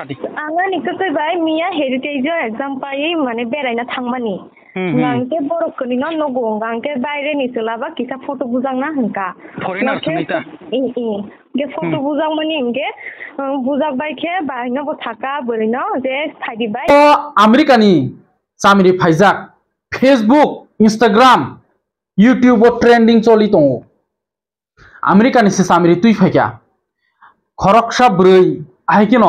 आङो फैबाय मिया हेरिटेजआव एग्जाम पाइ माने बेरायना थांबानि नांके बर'खौनि न नगौ नांके बायरेनि सोलाबा किसा फट' बुजांना होनका गे फट' बुजां माने इंगे बुजाबाय खे बायनाबो थाका बोरैनो जे थाइदिबाय আমেরিকানি চামিরি ফাইজাক ফেসবুক ইনস্টাগ্রাম ইউটিউব ট্রেন্ডিং চলি দङ আমেরিকানি সে চামিরি তুই ফাইকা খরকসা ব্रै আহিকি ন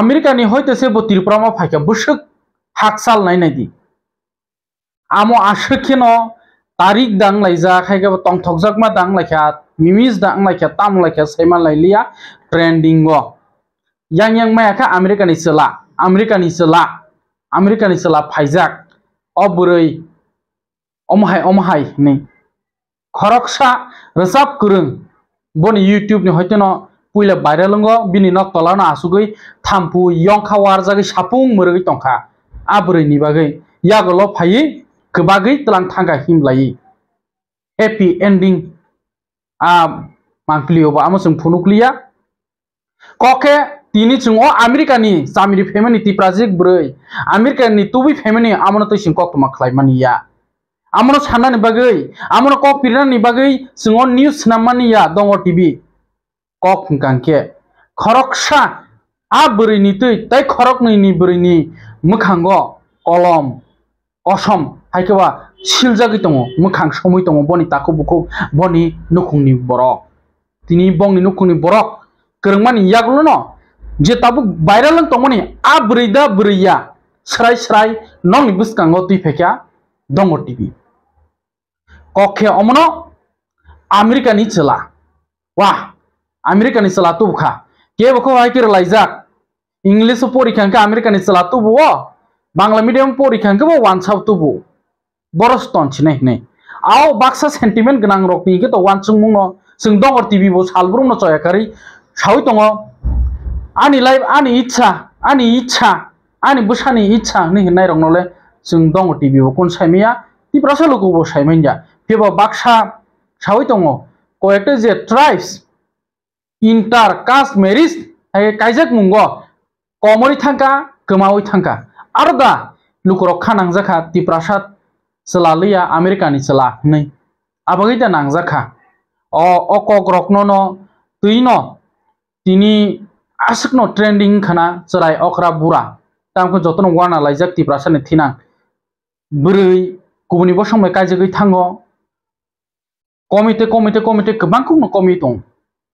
আমেরিকানি হইতেছে ত্রিপুরামা ফাইকা বুসুক হাকসাল নাই নাইদি আমো আশ্রক্ষিন তারিখ দাং লাইজা খাইকে তং থকজাকমা দাং লাইখা মিমিজ দাং লাইখা তাম লাইখা সাইমান লাইলিয়া trending yang yang mai ka amerika ni sela amerika ni sela amerika ni sela phaijak oburei omhai omhai ni khoroksa resap kurung bon youtube ni hoiteno কুইলে বাইরে লঙ্গ বিনি নক তলানো আসুগী থাম্পু ইয়ংখা জাগে সাপুং মরগৈ টংখা আবরী নি বাকে ইয়াগল ফাই গবাগৈ তলাং থাঙ্গা লাই এপি এন্ডিং আ মাংক্লিওবা আমসং ফুনুক্লিয়া ককে তিনি চুং ও আমেরিকানি চামিরি ফেমেনি তিপ্রাজিক ব্রৈ আমেরিকানি তুবি ফেমেনি আমনো তৈ সিং কক্তমা খালাইমানি ইয়া আমনো সান্নানি বাগৈ আমনো কক পিরানি বাগৈ চুং নিউজ সিনামানি ইয়া দঙ্গ টিভি কক কাঙ্কে খরকসা আ বুড়িনি তুই তাই খরকনৈনি বুড়িনি মুখাঙ্গ কলম অসম হাইকেবা সিলজাগি তঙ মুখাং সময় তঙ বনি তাকু বুকু বনি নুখুংনি বরক তিনি বংনি নুখুংনি বরক गोरोंमानि यागल' न जेताबो बायरा लोंतमनि आ ब्रैदा ब्रैया स्राय स्राय नंनि बुस्काङो तुइफेखा दङ टिभि कखे अमन आमेरिकानि চলা ওয়াহ আমেরিকানি সালাতু খা কে বখ হাইকির লাইজাক ইংলিশ পরীক্ষাকে আমেরিকানি সালাতু বু বাংলা মিডিয়াম পরীক্ষাকে ওয়ান সাউতু বু বরস তনছি নাই নাই আও বাকসা সেন্টিমেন্ট গান রকনি কে তো ওয়ান সুং মুং সুং টিভি বো সালব্রুম ন চয়াকারি সাউই তঙ্গ আনি লাইফ আনি ইচ্ছা আনি ইচ্ছা আনি বুসানি ইচ্ছা নি হিনাই রং নলে সুং টিভি বো কোন সাইমিয়া তিপ্রাসা লোকবো সাইমাইন যা ফেবা বাক্সা সাউই তঙ্গ কয়েকটা যে ট্রাইবস ইন্টার কাস্ট মেরিজ কাইজাক মুঙ্গ কমরি থাকা কমাওই থাকা আর দা লুকরক খানাংজাখা তিপ্রাসাদ চলালিয়া আমেরিকানি সলা নেই আবাগি দা নাংজাখা অ অকক রকন ন তুই ন তিনি আসক ন ট্রেন্ডিং খানা চলাই অকরা বুড়া তামকে যতন ওয়ানা লাইজাক তিপ্রাসানে থিনাং বুড়ি গুবনিব সময় কাজে কাইজাগৈ থাঙ্গ কমিটে কমিটে কমিতে গোবাং দ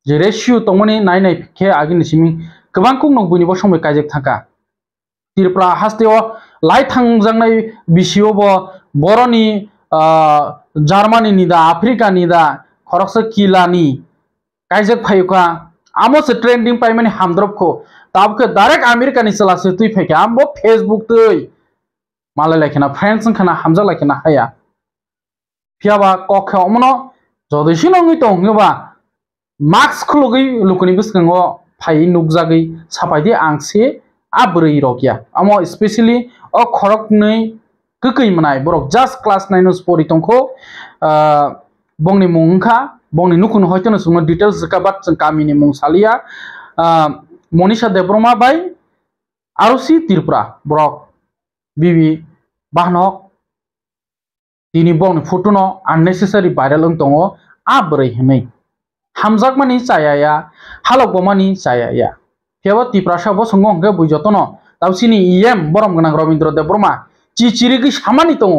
যে রেশিও তংমনি নাই নাই खे আগিনি সিমি গবাং কুং নং বুইনিব সময় কাজেক থাকা তিরপ্রা হাস্তেও লাই থাংজাংনাই বিশিও ব বরনি জার্মানি নিদা আফ্রিকা নিদা খরকস কিলানি কাজেক ফাইকা আমো সে ট্রেন্ডিং পাই মানে হামদ্রব খো তাবকে ডাইরেক্ট আমেরিকা নি চলাসে তুই ফাইকে আমবো ফেসবুক তুই মালে লাইখেনা ফ্রেন্ডস খানা হামজা লাইখেনা হায়া ফিয়াবা কখে অমনো যদিসি তো তঙ্গবা মাস্ক খুলগই লুকুনি বিসঙ্গ ফাই নুকজাগই সাপাইদি আংসে আবরই রগিয়া আমো স্পেশালি অ খরক নই ককই মনাই বরক জাস্ট ক্লাস 9 অস পরিতংখো বংনি মুংখা বংনি নুকুন হয়তো না সুমন ডিটেলস জকাবাত কামিনি মুংসালিয়া মনীষা দেব্রমা বাই আরসি ত্রিপুরা ব্রক বিবি বাহনক তিনি বংনি ফটো ন আননেসেসারি ভাইরাল দङ আবরই হनै হামজাকমানি চায়ায়া হালকবমানি চায়া হেব তিপ্রাসাবো সঙ্গ হংকে বুঝতন তাউসিনি ইএম বরম গান রবীন্দ্র দেব বর্মা চি চিরিগি সামানি তঙ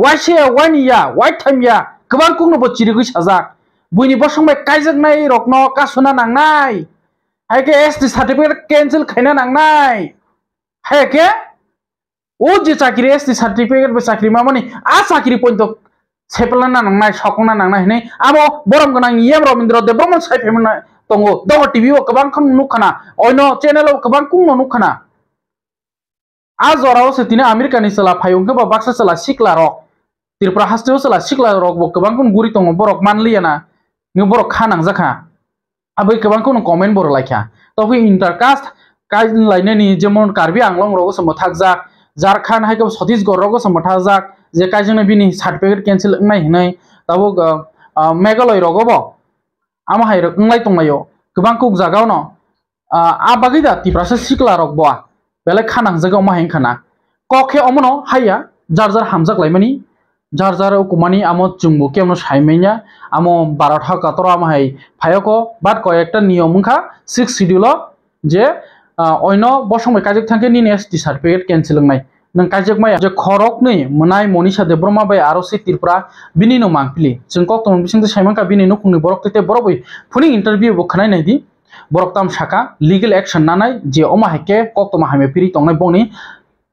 ওয়াইসে ওয়াইনিয়া ওয়াই থাইম ইয়া থামিয়া গোবাং কুংনবো চিরিগি সাজাক বুইনি বসংবাই নাই রকন কাসুনা নাংনাই হাইকে এসটি সার্টিফিকেট ক্যান্সেল খাইনা নাংনাই হাইকে ও যে চাকরি এসটি সার্টিফিকেট বে চাকরি মামানি আ চাকরি point 세플라나 낭나 샤코나 낭나 헤네 아모 보람 그냥 이엠 로민드로 데브롬 사이페미나 동고 더 TV와 그방 큰 누카나 어이노 채널로 그방 꿍노 누카나 아저라오 세티네 아메리카니 살라 파용게 바 박사 살라 시클라로 tirpura hasteo sala sikla rok bo kabang kun guri tongo borok manliana ni borok khanang jakha abai kabang kun comment bor laikha to hi intercast কাজ লাইনে নি যেমন কার্বি আংলং রগ সমথাক যাক ঝাড়খণ্ড হাইকে ছত্তিশগড় রগ সমথাক যাক जेखाय जोंनो बिनि सार्टिफिकेट केन्सेल ओंनाय हिनै दाबो मेघालय रगब आमा हाय ओंलाय तंलायो गोबां कुक जागाव न आ बागै दा तिफ्रासो सिख्ला रगबआ बेलाय खानां जागाव मा हें खाना कखे अमनो हाया जार जार हामजाक लायमानि जार जार कुमानि आमो चुंबो के अमनो साइमेनिया आमो बारथा कातर आमा हाय फायको बाट कयेकटा नियम ओंखा सिक्स शिड्युल जे অন্য বসমায় কাজে থাকে নিন এসটি সার্টিফিকেট ক্যান্সেল নাই नों काइजकमाय जे खरकनि मोनाय मनिषा देब्रमा बाय आरसि तिरपुरा बिनिनो मांगपिलि जों कक्टन बिसिंते साइमांका बिनिनो खुंनि बरकते बरबै फुनि इन्टारभिउ बखनाय नायदि बरकताम शाखा लीगल एक्शन नानाय जे अमा हेके कक्टमा हामे पिरि तंनाय बंनि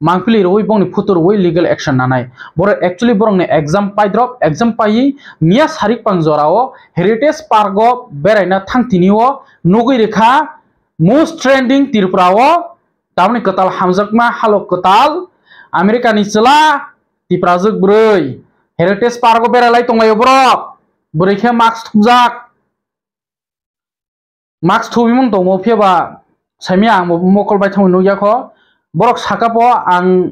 মাংপিলি রই বং ফুতুর ওই লিগেল অ্যাকশন নানাই বড় অ্যাকচুয়ালি বরং এক্সাম পাইদ্রপ এক্সাম পাই মিয়া সারিক পাং জরাও হেরিটেজ পার্ক বেড়াইনা থাংতিনিও নগৈ রেখা মোস্ট ট্রেন্ডিং তিরপুরাও তারমানে কতাল হামজাকমা হালো কতাল Amerika nisela ti prajuk berui heritage pargo beralai tongai bro berui ke max tumjak max thubi mun tongo phe ba saimi ang mokol bai thong nugya kho borok sakapo ang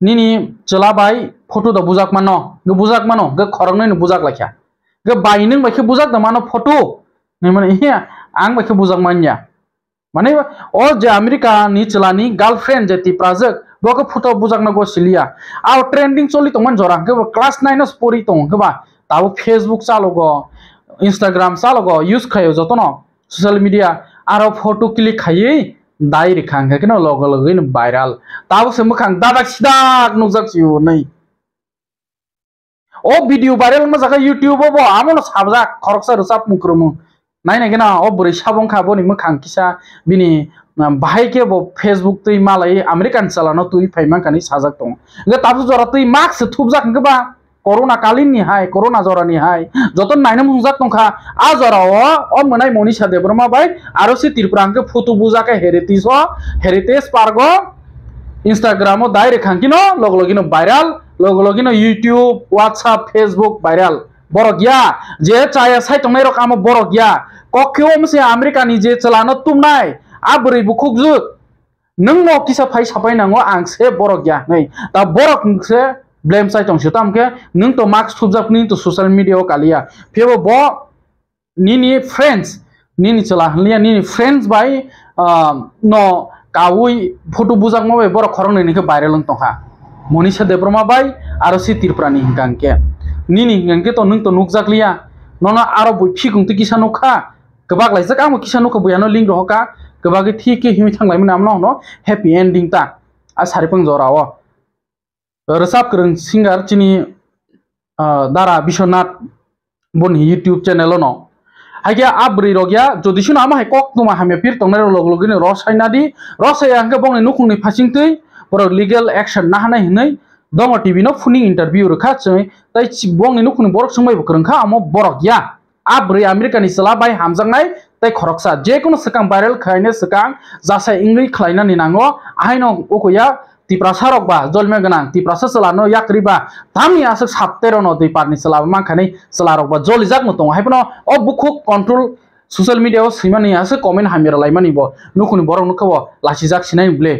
nini chela bai photo da bujak mano ge bujak mano ge khorong nei bujak lakya ge bai ning bai ke bujak da mano photo nei mane he ang bai ke bujak manya মানে ও যে America নি চলানি girlfriend যে তি প্রাজক boga phuto bujangnago silia aw trending choli tongman jorang ke class 9 os pori tong ke ba tabo facebook chalogo instagram chalogo use khayo jotono social media aro photo click khaiye दाई रिखांग है कि ना लोग लोग इन viral Tabuk से मुखांग दादा सीधा नुजक चियो नहीं ओ video viral में जगह यूट्यूब बो आमोल साबजा खरक से रुसाप मुक्रमु নাই নাকি না অ বুড়ি সাবং খাবো নি মুখাং কিসা বিনি भाई वो फेसबुक तई मालाई अमेरिकान चलानो तुई फैमा कानी साजक तों गे ताबु जरा तुई मार्क्स थुब जाखन गबा कोरोना कालीन नि हाय कोरोना जरा नि हाय जतन नायनो मुजाक तंखा आ जरा ओ ओ मनाय मनीषा देब्रमा बाय आरो से त्रिपुरांग फुतु बुजा के हेरिटेज ओ हेरिटेज पार्गो ইনস্টাগ্রামও দায় রেখাং কিনো লগ লগিনো ভাইরাল লগ লগিনো ইউটিউব হোয়াটসঅ্যাপ ফেসবুক ভাইরাল বড় গিয়া যে চায় সাই তোমার রকম বড় গিয়া কক্ষেও সে আমেরিকানি যে চালানো তুম নাই আবরি বুকুকজু nung no kisa phai sapai nango ang se borok ya nei ta borok se blame sai tong sitam ke nung to max thubjak ni to social media kalia phebo bo ni ni friends ni ni chala hlia ni friends bai no kawui photo bujak ma bai borok khorong ni ke viral tong ha Manisha Debbarma বাই R C তীরপ্রাণী হিংকাংকে নি হিংকাংকে তো নং তো নুকজাকলিয়া নন আরো বই ফিকুংতে কিসা নুখা গোবাক লাইজাক আমি কিসা নুখা বইয়ানো লিঙ্গ হকা গবাগে থি কে হিমি থাংলাইমোন আমনাংনো হ্যাপি এন্ডিং তা আর সারিপং জরাও রসাব করং সিঙ্গার চিনি দারা বিশ্বনাথ বনি ইউটিউব চ্যানেল ন হাইগিয়া আব্রি রগিয়া যদি শুনো আমাহে কক তোমা হামে পির তংনাই লগলগিনি রসাইনা দি রসাই আঙ্কে বংনি নুকুংনি ফাচিংতৈ বড় লিগেল অ্যাকশন না হানাই হनै দङ টিভি ন ফুনি ইন্টারভিউ রখা চৈ তাই বংনি নুকুংনি বরক সময় বকরংখা আমো বরক ইয়া আব্রি আমেরিকানি সলা বাই হামজাংনাই তাই খরকসা যে কোনো সকাম ভাইরাল খাইনে সকাম জাসা ইংলি খাইনা নিনাঙ্গো আহাইন উকুয়া টিপ্রাসারক বা জলমে গান টিপ্রাসা সলানো ইয়াকরিবা তামি আস সাপ্তের ন দুই পারনি সলাব মাখানি সলারক বা জলিজাক মতো হাইপন ও বুক কন্ট্রোল সোশ্যাল মিডিয়াও সিমানি আছে কমেন্ট হামিয়ার লাইমানি ব নুখুনি বড় নুখাব লাচিজাক সিনাই বুলে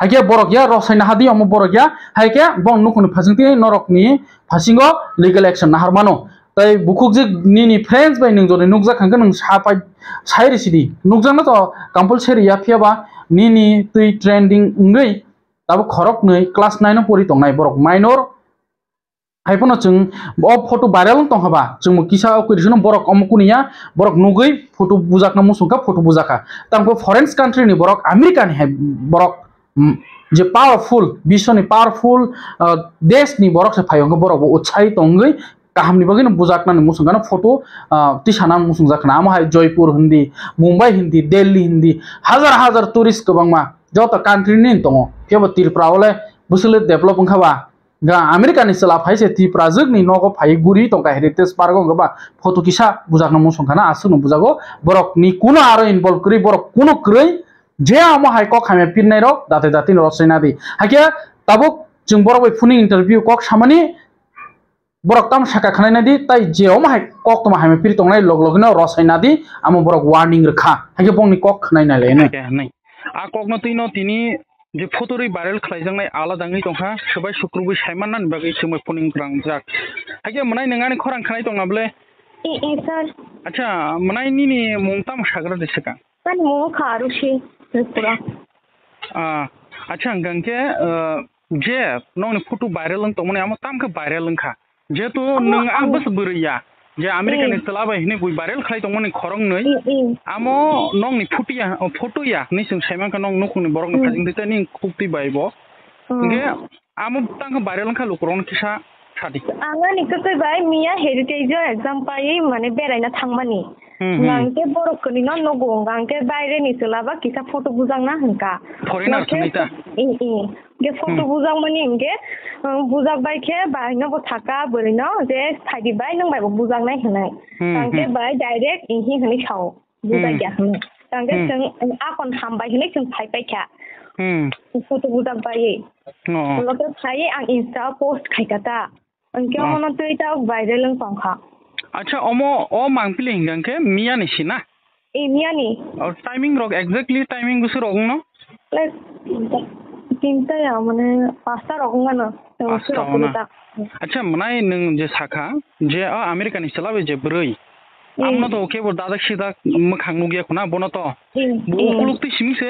হাইকিয়া বরকিয়া রসাই নাহা দিয়ে অমুক বরকিয়া হাইকিয়া বং নুখুনি ফাঁসিং নরকনি ফাঁসিঙ্গ লিগেল একশন নাহার মানো তাই বুকুক যে নিনি ফ্রেন্স বাই নং জনে নুকজা খাঙ্কা নং সাপাই সাইরি সিদি নুকজানো তো কম্পালসারি ইয়াফিয়াবা নিনি তুই ট্রেন্ডিং উঙ্গই তাবো খরক নই ক্লাস নাইন পড়ি টংনাই বরক মাইনর হাইফোন চং অ ফটো ভাইরাল টংহাবা চং কিসা কুইরিসন বরক অমকুনিয়া বরক নুগই ফটো বুজাকনা মুসুকা ফটো বুজাকা তাঙ্কো ফরেন্স কান্ট্রি নি বরক আমেরিকান হে বরক যে পাওয়ারফুল বিশ্বনি পাওয়ারফুল দেশনি বরক সে ফাইয়ঙ্গ বরক উৎসাহিত অঙ্গই काहामनिबागिनो बुजाकनानै मुसुंगानो फट' तिसाना मुसुंजाखना आमाहाय जयपुर हिन्दी मुम्बाइ हिन्दी दिल्ली हिन्दी हाजार हाजार टुरिस्ट गोबांमा जत कान्ट्रिनि दङ थेवबो तिरफ्रावलाय बुसुले डेभलप ओंखाबा गा आमेरिकानि सोला फायसे तिफ्रा जोंनि नगो फाय गुरि टंका हेरिटेज पार्क गोबा फट' किसा बुजाकना मुसुंखाना आसुनो बुजागो बरकनि कुनो आरो इनभल्भ करि बरक कुनो क्रৈ जे आमाहाय कक हामे पिननाय रक दाते दाते रसैना दि हाके ताबुक जों बरक फुनि इन्टारभिउ कक सामानि borok tam shaka khanai nadi tai jeo ma kok tama haime piri tongnai log log no rosai nadi amo borok warning rakha hage pongni kok khanai nai le nai a kok no tino tini যে ফটোরি viral খাইজাংনাই আলাদাঙ্গি দংখা সবাই শুক্রবি সাইমান্নান বাগে সময় phoning গ্রাং জাক হাগে মনাই নঙ্গানি খরাং খানাই দংনাবলে এ এ sir আচ্ছা মনাই নিনি মুংতাম সাগরা দেশেকা মানে মো খারুশি পুরা আচ্ছা গঙ্গে যে ননি ফটো ভাইরাল তমনে আমো তামকে ভাইরাল খা যেহেতु नों आंबो बोरैया যে আমেরিকা আমেরিকান ইস্তলাবা হিনে গুই বারেল খাই তো মনে খরং নই আমো নং নি ফুটিয়া ফটোয়া নি সং সাইমা কা নং নুকুনি বরং নি খাজিং দিতে নি খুবতি বাইব গে আমো তাং বারেল খা লুকরন কিসা আছো চাই মী হেৰিটেজ এম মানে বৰনা থমানে আছে বৰখিনি নগাঁৱে বাহিৰ নে চব কিছা ফটো বুজনা ফটো বুজাবিখে বুজাবাইখে বাহিনত থাকা বৰ নে ফাইদি নাইব বুজা নাই চাই ডাইৰেক্ট এহিহে চুজাই কি আঘন হামা ফটো বুজাবেইটো খাই ইনষ্ট পষ্ট খাইকাতা মনত monoto eta viral সংখ্যা আচ্ছা অম অ মাংপিলি হিংগাংকে মিয়া নিছি না এ মিয়া নি আর টাইমিং রক এক্স্যাক্টলি টাইমিং গুছ রক ন লাইক তিনটা মানে পাঁচটা রক না আচ্ছা মানে নং যে শাখা যে আমেরিকা নি চালাবে যে ব্রই আমরা তো ওকে দাদা সিদা মোখাং নুগিয়া কোনা বনতো বুকুলুকতে সিমিছে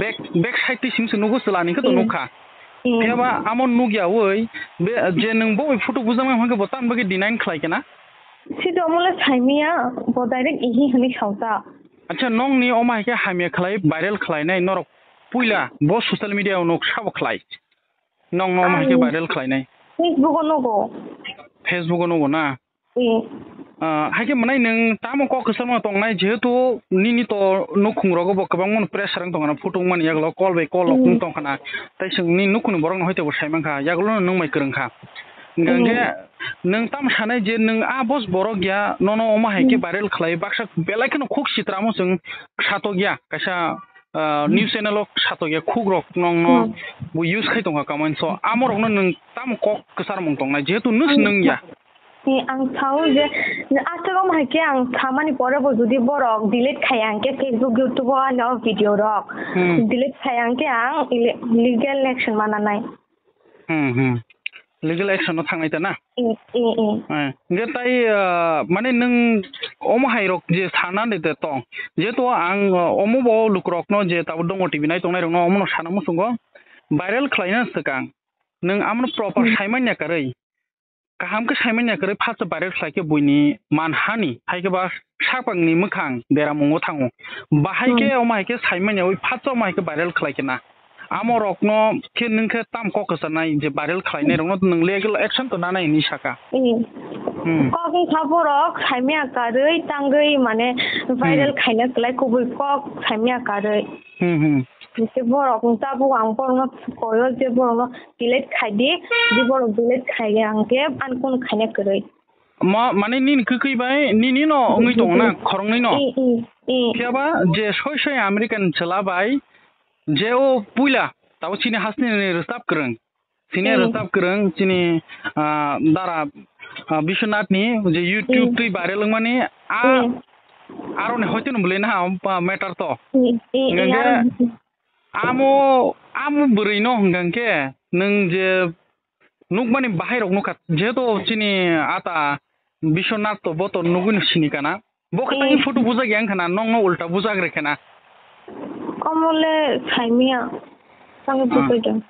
ব্যাক ব্যাক সাইডতে সিমিছে নুগো চালানিকে কত নুখা एबा आमन नुगिया वै बे जे नों बबे फट'खौ जों हांखौ बतान बगे डिनाइन खालायखेना सिदो अमला साइमिया ब डाइरेक्ट इहि हनि सावसा আচ্ছা নং নি অমাইকে হামিয়া খালাই ভাইরাল খালাইनाय নরক পুইলা ব সোশ্যাल মিডিয়াव নক সাব খালাই নং নমাইকে ভাইরাল খালাইनाय फेसबुक नगो फेसबुक नगो ना ಹಾಗೆ ಮನೆ ನಂಗ್ ತಾಮ ಕೋ ಕಸಲ್ ಮಾ ತೋಂಗ್ ನೈ ಜೇತು ನಿನಿ ತೋ ನುಖುಂಗ್ ರಗ ಬಕ ಬಂಗ್ ಮನ್ ಪ್ರೆಸ್ ರಂ ತೋಂಗ್ ಫುಟುಂಗ್ ಮನ್ ಯಾಗಲ ಕೋಲ್ ಬೈ ಕೋಲ್ ಲಕುಂಗ್ ತೋಂಗ್ ಕನ ತೈ ಸಿಂಗ್ ನಿ ನುಖುಂಗ್ ಬರಂ ಹೋಯ್ತೆ ಬೋ ಸೈಮಂ ಖಾ ಯಾಗಲ ನಂಗ್ ಮೈ ಕರಂ ಖಾ ಗಂಗೆ ನಂಗ್ ತಾಮ ಸಾನೈ ಜೆ ನಂಗ್ ಆ ಬಸ್ ಬರ ಗ್ಯಾ ನೋ ನೋ ಒಮಾ ಹೈಕೆ ಬೈರಲ್ ಖಲೈ ಬಾಕ್ಷ ಬೆಲಕಿನ ಖುಕ್ ಸಿತ್ರಾಮು ಸಿಂಗ್ ಸಾತೋ ಗ್ಯಾ ಕೈಸಾ নিউজ চেনেল সাতকে খুব রক নং ইউজ খাই দা কামান স আমর নং তাম কক কসার মং দং যেহেতু নুস নং ইয়া आं चाहौ जे आजकल हाके आं खामानि परबो जुदि बरक डिलेट खायांके फेसबुक यूट्यूब न वीडियो रक डिलेट खायांके आं लीगल एक्शन मानानाय হুম হুम লিगेल एक्शनाव थांनाय दा ना जे ताइ माने नों अम हाइरक जे सानानै दे तं जेतु आं अमो बाव लुक्रकनो जे ताव दङ टिभि नाय तंनाय रङ अमनो साना मुसुंग भाइरेल खालायनो सकां नों आमनो प्रपार साइमान्या कारै kaham ke saimen ya kare phasa barek slai ke buini man hani hai ke ba sakpang ni mukhang dera mungo thango bahai ke o mai ke saimen ya oi phasa mai ke barel khlai ke na আমো রকন কে নিংকে তাম ককসা নাই যে barrel খাইনে রকন নংলে এগুলো action তো না নাই নি শাখা कक खापो रक खाइमे आकारै तांगै माने भाइरल खाइना खलाय कबुल कक खाइमे आकारै जे बरक ताबो आं बरमा कयो जे बरमा बिलेट खाइदि जे बर बिलेट खाइगे आंके आनकुन खाइना करै मा माने निन खैबाय निनि न ओङै दंना खरंनै न खेबा जे सय सय आमेरिकान चलाबाय जे ओ पुइला ताव सिनि हासनि रस्ताब करं सिनि रस्ताब करं सिनि दारा विश्वनाथनि जे युट्युब दै बारेलङ माने आ आरने होते न बोले ना मैटर तो नंगे आमो आमो बुरै न हंगंके नों जे नुक माने बाहेर नुखा जेहेतु चिनि आता विश्वनाथ तो बत नुगुन सिनिकाना बखतानि फटो बुजा ग्यां खाना नंग उल्टा बुजा ग्रेखेना अमले खाइमिया सांगे बुजा ग्यां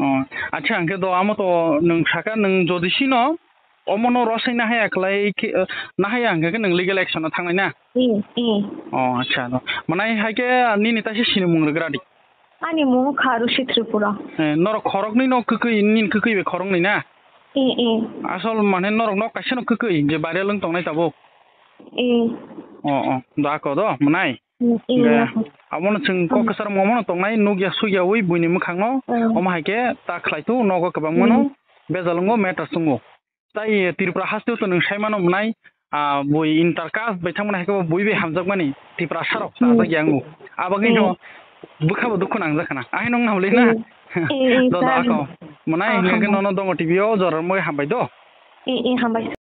अ अच्छा अंके दो आमो तो नों साका नों जदिसिनो अमनो रसै ना हायाखलाय ना हाया आंखौ नों लिगेल एक्सनाव थांनाय ना अ आच्छा माने हायके निनि तासे सिनि मुंग्रोग्रादि आनि मुं खारुषि त्रिपुरा नर खरगनि न खखै निन खखै बे खरगनि ना ए ए आसल माने नरक न कासे न खखै जे बारे लों तंनाय ताबो ए अ अ दा को द मनाय আমন চিং ককসার মমন তংনাই নুগিয়া সুগিয়া উই বুইনি মখাং অম হাইকে তা খ্লাইতু নগ কবা মনো বেজালঙ্গো মেটার সুঙ্গো जाय त्रिपुरा हास्टिउथ नोंसायमान हमनाय बय इन्टारकास्ट बिथांमोना हेखौ बयबो हामजाबमानि त्रिपुरा साराव जागि आङो आबागिनो बोखाबो दुखु नां जाखाना आहाय नों हामलै ना ददा आखौ मनाय नोंगो ननो दङ टिभियाव जरमय हामबाय द ए ए हामबाय